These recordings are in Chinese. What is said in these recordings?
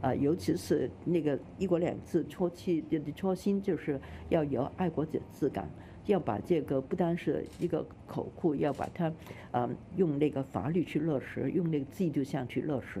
啊，尤其是那个“一国两制”初期的初心，就是要有爱国者志感，要把这个不单是一个口库，要把它，嗯，用那个法律去落实，用那个制度上去落实。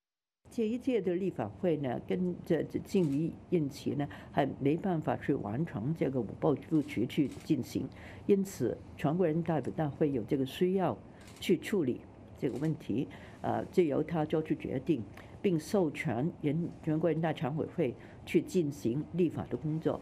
这一届的立法会呢，跟着近于任期呢，还没办法去完成这个五报布局去进行，因此全国人大会有这个需要去处理这个问题，呃，就由他做出决定，并授权人全国人大常委会去进行立法的工作。